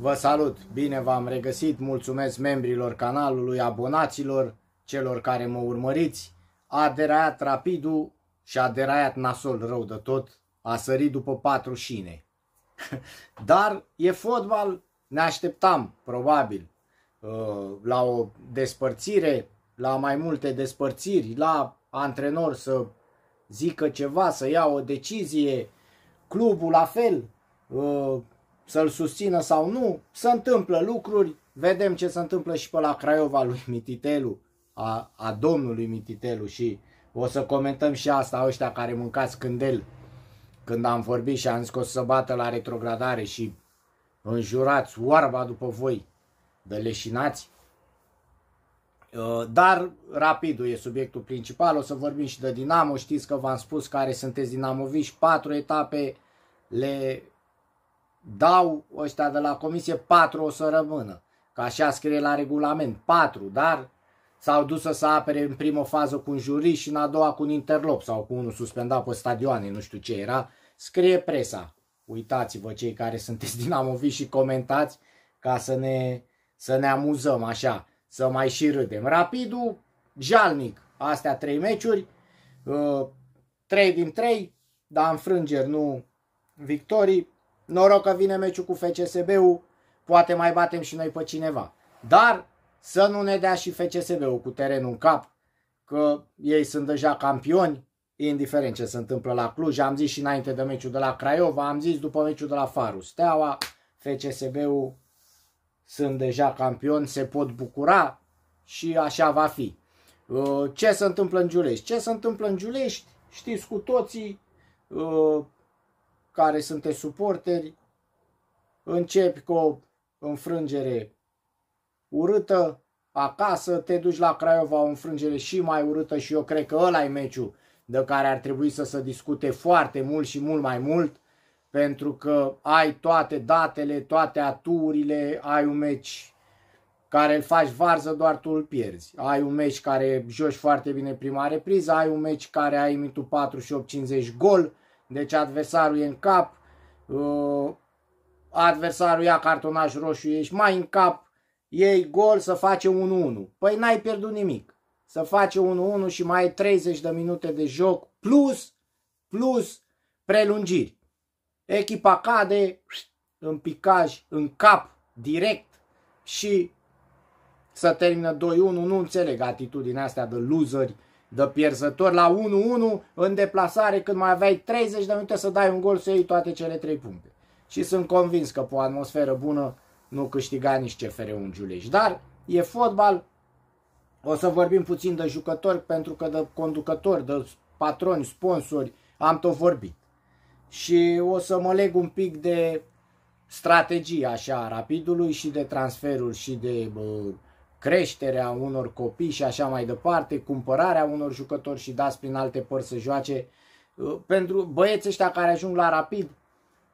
Vă salut, bine v-am regăsit, mulțumesc membrilor canalului, abonaților, celor care mă urmăriți. A deraiat Rapidu și a deraiat nasol rău de tot, a sărit după patru șine. Dar e fotbal, ne așteptam, probabil, uh, la o despărțire, la mai multe despărțiri, la antrenor să zică ceva, să ia o decizie, clubul la fel, uh, să-l susțină sau nu, se întâmplă lucruri, vedem ce se întâmplă și pe la Craiova lui Mititelu, a, a domnului Mititelu și o să comentăm și asta ăștia care mâncați el, când am vorbit și am zis că o să bată la retrogradare și înjurați oarba după voi de leșinați. Uh, dar rapidul e subiectul principal, o să vorbim și de Dinamo, știți că v-am spus care sunteți dinamoviști, patru etape le dau ăștia de la comisie, patru o să rămână. Ca așa scrie la regulament, patru, dar s-au dus să se apere în primă fază cu un juri și în a doua cu un interlop sau cu unul suspendat pe stadioane, nu știu ce era. Scrie presa. Uitați-vă cei care sunteți Amovi și comentați ca să ne, să ne amuzăm așa, să mai și râdem. Rapidul, jalnic, astea trei meciuri, uh, trei din trei, dar înfrângeri, nu victorii. Noroc că vine meciul cu FCSB-ul, poate mai batem și noi pe cineva. Dar să nu ne dea și FCSB-ul cu terenul în cap, că ei sunt deja campioni, indiferent ce se întâmplă la Cluj. Am zis și înainte de meciul de la Craiova, am zis după meciul de la Faru Steaua, FCSB-ul sunt deja campioni, se pot bucura și așa va fi. Uh, ce se întâmplă în Giulești? Ce se întâmplă în Giulești? Știți cu toții, uh, care sunteți suporteri, începi cu o înfrângere urâtă, acasă, te duci la Craiova o înfrângere și mai urâtă și eu cred că ăla e meciul de care ar trebui să se discute foarte mult și mult mai mult, pentru că ai toate datele, toate aturile, ai un meci care îl faci varză, doar tu îl pierzi. Ai un meci care joci foarte bine prima repriză, ai un meci care ai mitul 48-50 gol, deci adversarul e în cap, uh, adversarul ia cartonaș roșu, ești mai în cap, iei gol să face 1-1. Păi n-ai pierdut nimic. Să face 1-1 și mai ai 30 de minute de joc plus, plus prelungiri. Echipa cade în picaj, în cap, direct și să termină 2-1. Nu înțeleg atitudinea asta de loseri de pierzător la 1-1 în deplasare când mai aveai 30 de minute să dai un gol să iei toate cele 3 puncte. Și sunt convins că pe o atmosferă bună nu câștiga nici CFR-ul Giuleș. Dar e fotbal, o să vorbim puțin de jucători pentru că de conducători, de patroni, sponsori, am tot vorbit. Și o să mă leg un pic de strategia așa rapidului și de transferuri și de uh, creșterea unor copii și așa mai departe, cumpărarea unor jucători și dați prin alte părți să joace. Uh, pentru băieți ăștia care ajung la rapid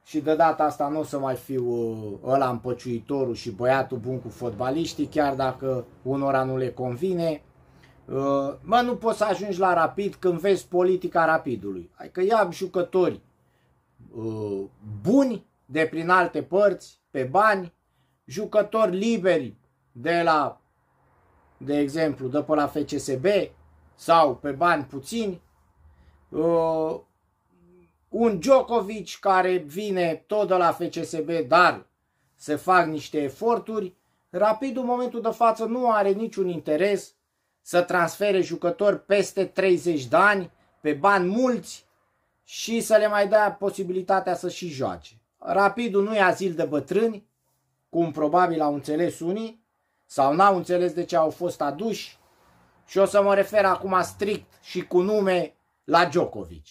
și de data asta nu o să mai fiu uh, ăla împăciuitorul și băiatul bun cu fotbaliștii, chiar dacă unora nu le convine. Uh, mă, nu poți să ajungi la rapid când vezi politica rapidului. Adică ia jucători buni de prin alte părți, pe bani, jucători liberi de la de exemplu, dă pe la FCSB sau pe bani puțini, uh, un Djokovic care vine tot de la FCSB, dar se fac niște eforturi, rapid în momentul de față nu are niciun interes să transfere jucători peste 30 de ani, pe bani mulți și să le mai dea posibilitatea să și joace. Rapidul nu e azil de bătrâni, cum probabil au înțeles unii, sau n-au înțeles de ce au fost aduși și o să mă refer acum strict și cu nume la Djokovic.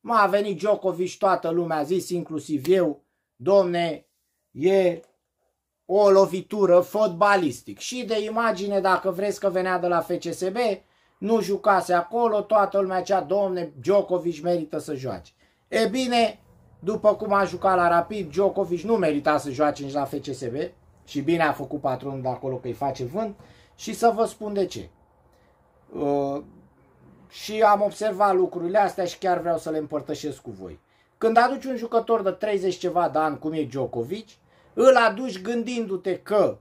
M-a venit Djokovic, toată lumea a zis, inclusiv eu, domne, e o lovitură fotbalistic. Și de imagine, dacă vreți că venea de la FCSB, nu jucase acolo, toată lumea cea, domne, Djokovic merită să joace. E bine, după cum a jucat la Rapid, Djokovic nu merita să joace nici la FCSB, și bine a făcut patronul de acolo că îi face vânt și să vă spun de ce. Uh, și am observat lucrurile astea și chiar vreau să le împărtășesc cu voi. Când aduci un jucător de 30 ceva de ani, cum e Djokovic, îl aduci gândindu-te că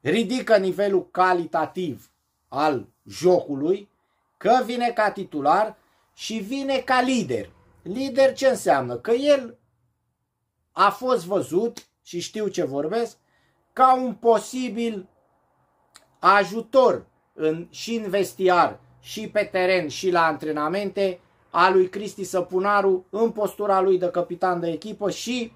ridică nivelul calitativ al jocului, că vine ca titular și vine ca lider. Lider ce înseamnă? Că el a fost văzut și știu ce vorbesc, ca un posibil ajutor în, și în vestiar, și pe teren, și la antrenamente, a lui Cristi Săpunaru în postura lui de capitan de echipă și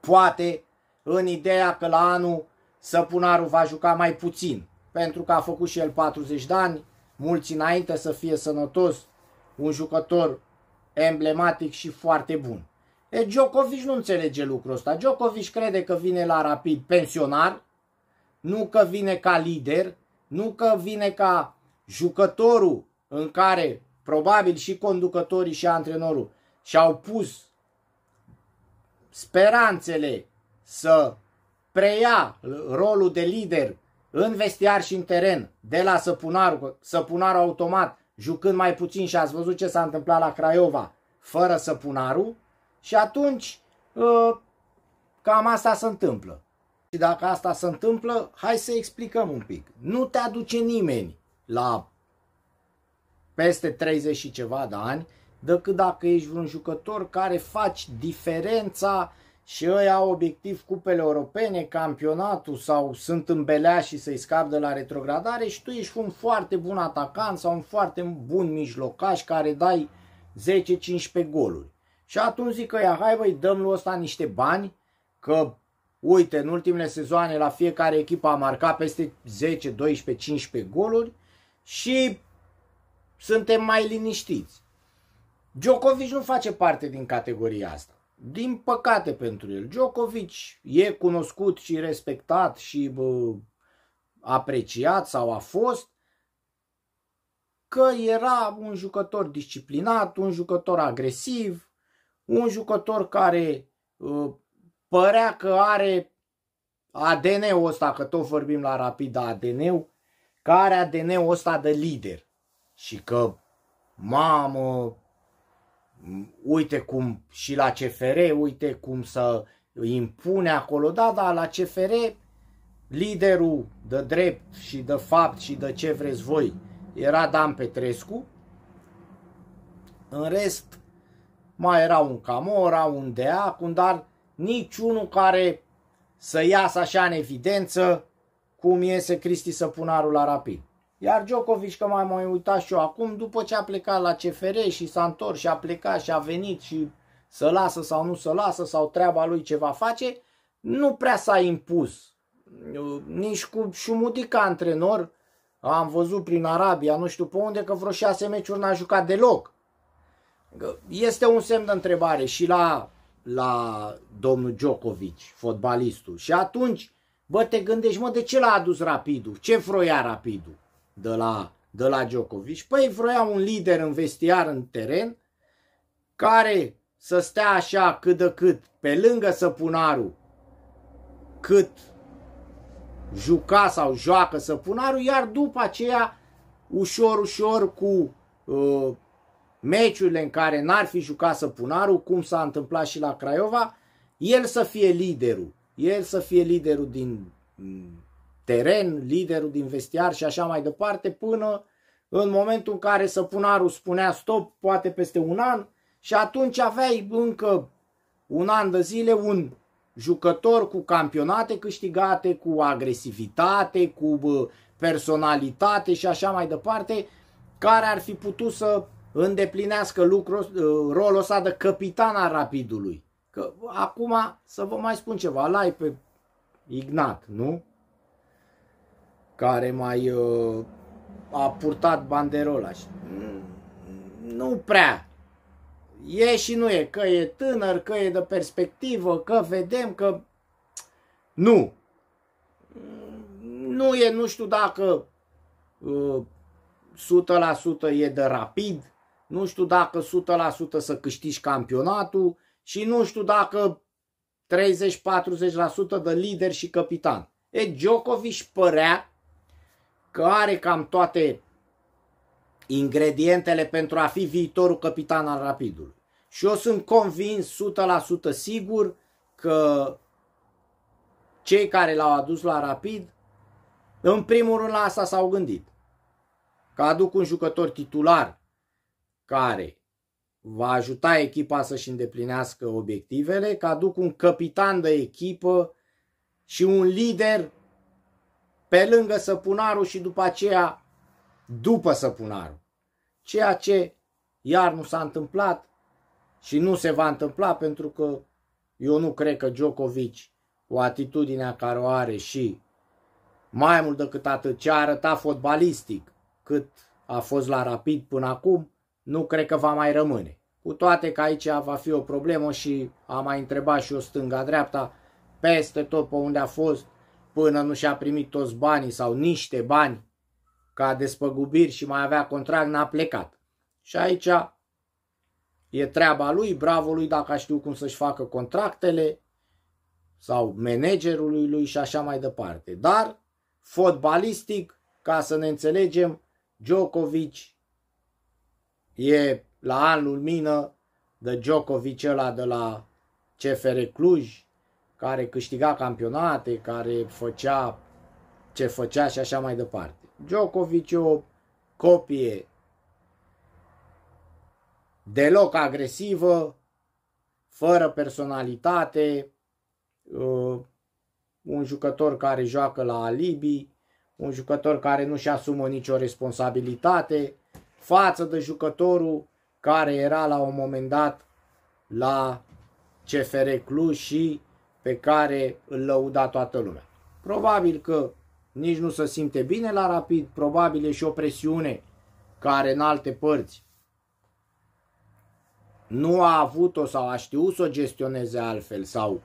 poate în ideea că la anul Săpunaru va juca mai puțin, pentru că a făcut și el 40 de ani, mulți înainte să fie sănătos, un jucător emblematic și foarte bun. E, Djokovic nu înțelege lucrul ăsta. Djokovic crede că vine la rapid pensionar, nu că vine ca lider, nu că vine ca jucătorul în care probabil și conducătorii și antrenorul și-au pus speranțele să preia rolul de lider în vestiar și în teren de la Săpunarul, Săpunarul automat, jucând mai puțin și ați văzut ce s-a întâmplat la Craiova fără Săpunarul, și atunci uh, cam asta se întâmplă. Și dacă asta se întâmplă, hai să explicăm un pic. Nu te aduce nimeni la peste 30 și ceva de ani, decât dacă ești un jucător care faci diferența și ei au obiectiv cupele europene, campionatul sau sunt în și să-i scap de la retrogradare și tu ești un foarte bun atacant sau un foarte bun mijlocaș care dai 10-15 goluri. Și atunci zic că ia, hai băi, dăm lui ăsta niște bani, că uite, în ultimele sezoane la fiecare echipă a marcat peste 10, 12, 15 goluri și suntem mai liniștiți. Djokovic nu face parte din categoria asta. Din păcate pentru el. Djokovic e cunoscut și respectat și bă, apreciat sau a fost că era un jucător disciplinat, un jucător agresiv, un jucător care uh, părea că are ADN-ul ăsta, că tot vorbim la rapid ADN-ul, că are ADN-ul ăsta de lider și că, mamă, uite cum și la CFR, uite cum să impune acolo, da, da, la CFR liderul de drept și de fapt și de ce vreți voi era Dan Petrescu. În rest, mai era un Camora, un un dar niciunul care să iasă așa în evidență cum iese Cristi Săpunarul la rapid. Iar Djokovic, că mai mai uitat și eu acum, după ce a plecat la CFR și s-a întors și a plecat și a venit și să lasă sau nu să lasă sau treaba lui ce va face, nu prea s-a impus. Nici cu Șumudica antrenor, am văzut prin Arabia, nu știu pe unde, că vreo șase meciuri n-a jucat deloc. Este un semn de întrebare și la, la domnul Djokovic, fotbalistul. Și atunci, bă, te gândești, mă, de ce l-a adus Rapidul? Ce vroia Rapidul de la, de la Djokovic? Păi vroia un lider în vestiar, în teren, care să stea așa cât de cât pe lângă săpunarul, cât juca sau joacă săpunarul, iar după aceea ușor, ușor cu uh, meciurile în care n-ar fi jucat Săpunarul, cum s-a întâmplat și la Craiova, el să fie liderul. El să fie liderul din mm, teren, liderul din vestiar și așa mai departe, până în momentul în care Săpunarul spunea stop, poate peste un an, și atunci aveai încă un an de zile un jucător cu campionate câștigate, cu agresivitate, cu personalitate și așa mai departe, care ar fi putut să îndeplinească lucrul, ă, rolul ăsta de capitan al Rapidului. Că acum să vă mai spun ceva, la pe Ignat, nu? Care mai uh, a purtat banderola și nu prea. E și nu e, că e tânăr, că e de perspectivă, că vedem, că nu. Nu e, nu știu dacă ă, uh, 100% e de rapid, nu știu dacă 100% să câștigi campionatul și nu știu dacă 30-40% de lider și capitan. E, Djokovic părea că are cam toate ingredientele pentru a fi viitorul capitan al Rapidului. Și eu sunt convins, 100% sigur, că cei care l-au adus la Rapid, în primul rând la asta s-au gândit. Că aduc un jucător titular care va ajuta echipa să-și îndeplinească obiectivele, că aduc un capitan de echipă și un lider pe lângă săpunarul și după aceea după săpunarul. Ceea ce iar nu s-a întâmplat și nu se va întâmpla pentru că eu nu cred că Djokovic cu atitudinea care o are și mai mult decât atât ce a arătat fotbalistic cât a fost la rapid până acum, nu cred că va mai rămâne. Cu toate că aici va fi o problemă și am mai întrebat și o stânga-dreapta, peste tot pe unde a fost, până nu și-a primit toți banii sau niște bani ca despăgubiri și mai avea contract, n-a plecat. Și aici e treaba lui, bravo lui dacă știu cum să-și facă contractele sau managerului lui și așa mai departe. Dar, fotbalistic, ca să ne înțelegem, Djokovic e la an lumină de Djokovic ăla de la CFR Cluj, care câștiga campionate, care făcea ce făcea și așa mai departe. Djokovic o copie deloc agresivă, fără personalitate, uh, un jucător care joacă la alibi, un jucător care nu-și asumă nicio responsabilitate, față de jucătorul care era la un moment dat la CFR Cluj și pe care îl lăuda toată lumea. Probabil că nici nu se simte bine la rapid, probabil e și o presiune care în alte părți nu a avut-o sau a știut să o gestioneze altfel sau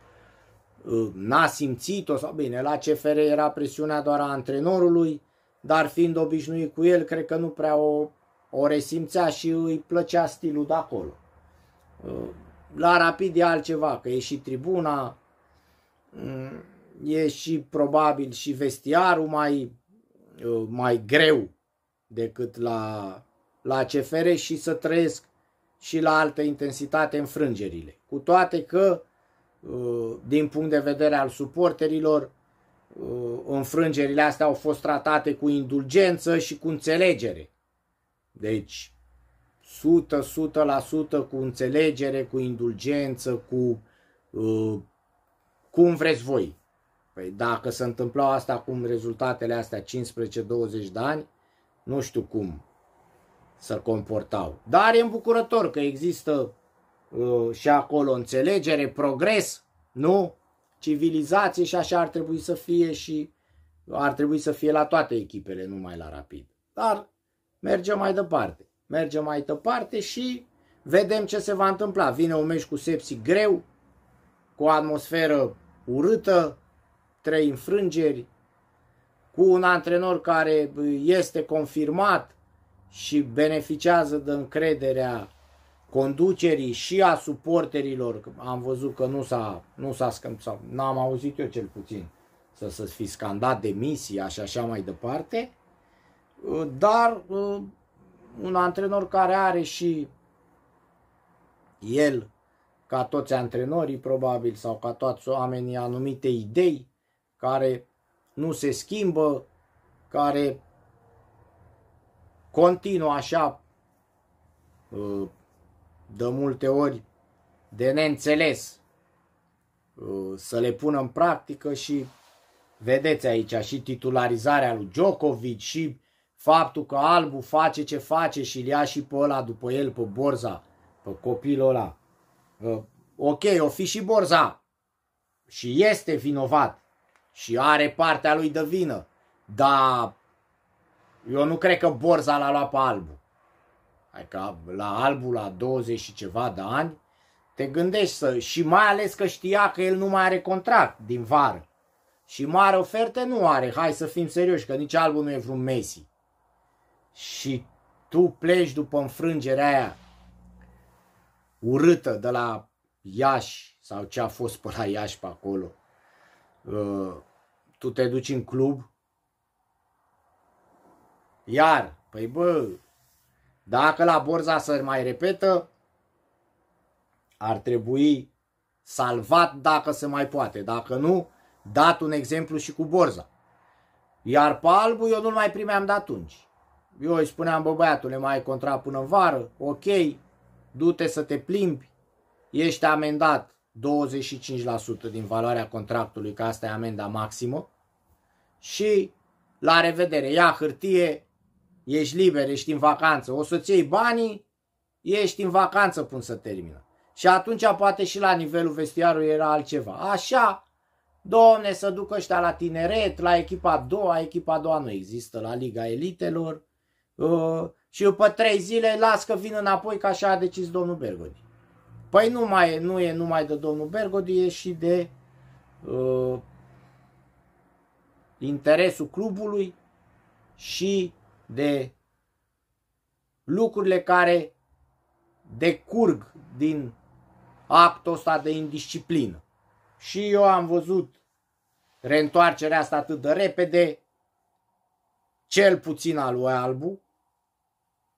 uh, n-a simțit-o sau bine, la CFR era presiunea doar a antrenorului, dar fiind obișnuit cu el, cred că nu prea o o resimțea și îi plăcea stilul de acolo. Uh, la Rapid e altceva, că e și tribuna, mm, e și probabil și vestiarul mai, uh, mai greu decât la, la CFR și să trăiesc și la altă intensitate înfrângerile. Cu toate că, uh, din punct de vedere al suporterilor, înfrângerile astea au fost tratate cu indulgență și cu înțelegere. Deci, 100, cu înțelegere, cu indulgență, cu uh, cum vreți voi. Păi dacă se întâmplau asta acum rezultatele astea 15-20 de ani, nu știu cum să comportau. Dar e îmbucurător că există uh, și acolo înțelegere, progres, nu? Civilizație și așa ar trebui să fie și ar trebui să fie la toate echipele, numai la rapid. Dar mergem mai departe. Mergem mai departe și vedem ce se va întâmpla. Vine un meci cu sepsi greu, cu o atmosferă urâtă, trei înfrângeri, cu un antrenor care este confirmat și beneficiază de încrederea conducerii și a suporterilor. Am văzut că nu s-a, nu s-a sau n-am auzit eu cel puțin să, se fi scandat demisia așa, așa mai departe. Dar uh, un antrenor care are și el, ca toți antrenorii probabil, sau ca toți oamenii, anumite idei care nu se schimbă, care continuă așa uh, de multe ori de neînțeles uh, să le pună în practică și vedeți aici și titularizarea lui Djokovic și faptul că albu face ce face și îl ia și pe ăla după el, pe borza, pe copilul ăla. Uh, ok, o fi și borza și este vinovat și are partea lui de vină, dar eu nu cred că borza l-a luat pe albu. Adică la albu, la 20 și ceva de ani, te gândești să... Și mai ales că știa că el nu mai are contract din vară. Și mare oferte nu are, hai să fim serioși, că nici albul nu e vreun Messi și tu pleci după înfrângerea aia urâtă de la Iași sau ce a fost pe la Iași pe acolo. Uh, tu te duci în club iar, păi bă, dacă la borza să mai repetă, ar trebui salvat dacă se mai poate. Dacă nu, dat un exemplu și cu borza. Iar pe albul eu nu-l mai primeam de atunci. Eu îi spuneam, bă băiatule, mai ai contract până în vară, ok, du-te să te plimbi, ești amendat 25% din valoarea contractului, că asta e amenda maximă, și la revedere, ia hârtie, ești liber, ești în vacanță, o să-ți iei banii, ești în vacanță până să termină. Și atunci poate și la nivelul vestiarului era altceva. Așa, domne, să ducă ăștia la tineret, la echipa a doua, echipa a doua nu există, la Liga Elitelor, Uh, și după trei zile las că vin înapoi că așa a decis domnul Bergodi. Păi nu, mai, nu e numai de domnul Bergodi, e și de uh, interesul clubului și de lucrurile care decurg din actul ăsta de indisciplină. Și eu am văzut reîntoarcerea asta atât de repede, cel puțin al lui Albu,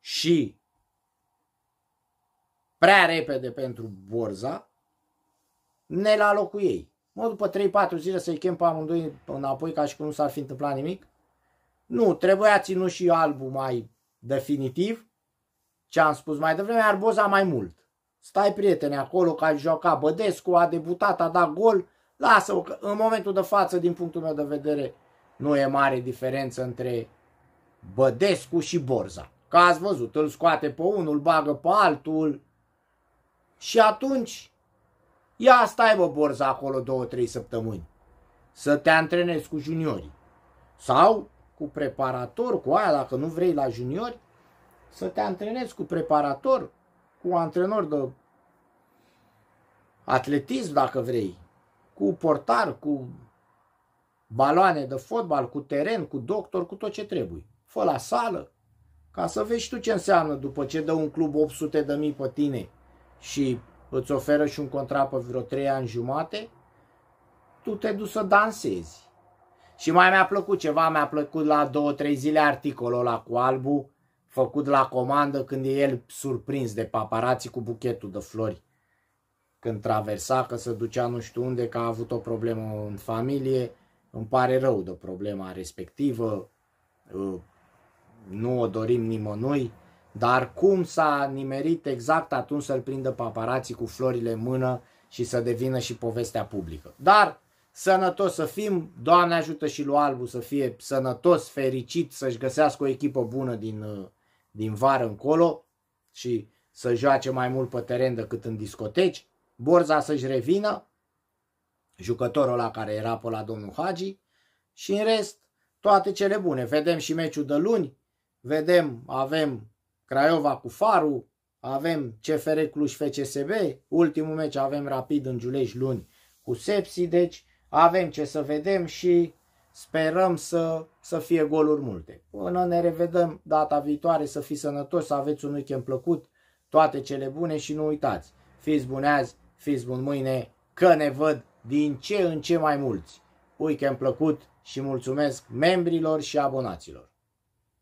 și prea repede pentru borza, ne la locul ei. Mă, după 3-4 zile să-i chem pe amândoi înapoi ca și cum nu s-ar fi întâmplat nimic. Nu, trebuia ținut și albul mai definitiv, ce am spus mai devreme, iar boza mai mult. Stai prietene acolo că ai jucat Bădescu, a debutat, a dat gol, lasă-o că în momentul de față, din punctul meu de vedere, nu e mare diferență între Bădescu și Borza. Că ați văzut, îl scoate pe unul, bagă pe altul. Și atunci, ia stai bă borza acolo două, trei săptămâni. Să te antrenezi cu juniorii. Sau cu preparator, cu aia, dacă nu vrei la juniori, să te antrenezi cu preparator, cu antrenor de atletism, dacă vrei, cu portar, cu baloane de fotbal, cu teren, cu doctor, cu tot ce trebuie. Fă la sală, ca să vezi tu ce înseamnă după ce dă un club 800 de mii pe tine și îți oferă și un contract pe vreo 3 ani jumate, tu te duci să dansezi. Și mai mi-a plăcut ceva, mi-a plăcut la 2-3 zile articolul ăla cu albu, făcut la comandă când e el surprins de paparații cu buchetul de flori. Când traversa, că se ducea nu știu unde, că a avut o problemă în familie, îmi pare rău de problema respectivă, uh, nu o dorim nimănui, dar cum s-a nimerit exact atunci să-l prindă paparații cu florile în mână și să devină și povestea publică. Dar sănătos să fim, Doamne ajută și lui Albu să fie sănătos, fericit, să-și găsească o echipă bună din, uh, din vară încolo și să joace mai mult pe teren decât în discoteci, Borza să-și revină, jucătorul la care era pe la domnul Hagi și în rest toate cele bune. Vedem și meciul de luni, vedem, avem Craiova cu Faru, avem CFR Cluj FCSB, ultimul meci avem Rapid în Giulești luni cu Sepsi, deci avem ce să vedem și sperăm să, să fie goluri multe. Până ne revedem data viitoare, să fiți sănătoși, să aveți un weekend plăcut, toate cele bune și nu uitați, fiți bune azi, fiți bun mâine, că ne văd din ce în ce mai mulți. Weekend plăcut și mulțumesc membrilor și abonaților.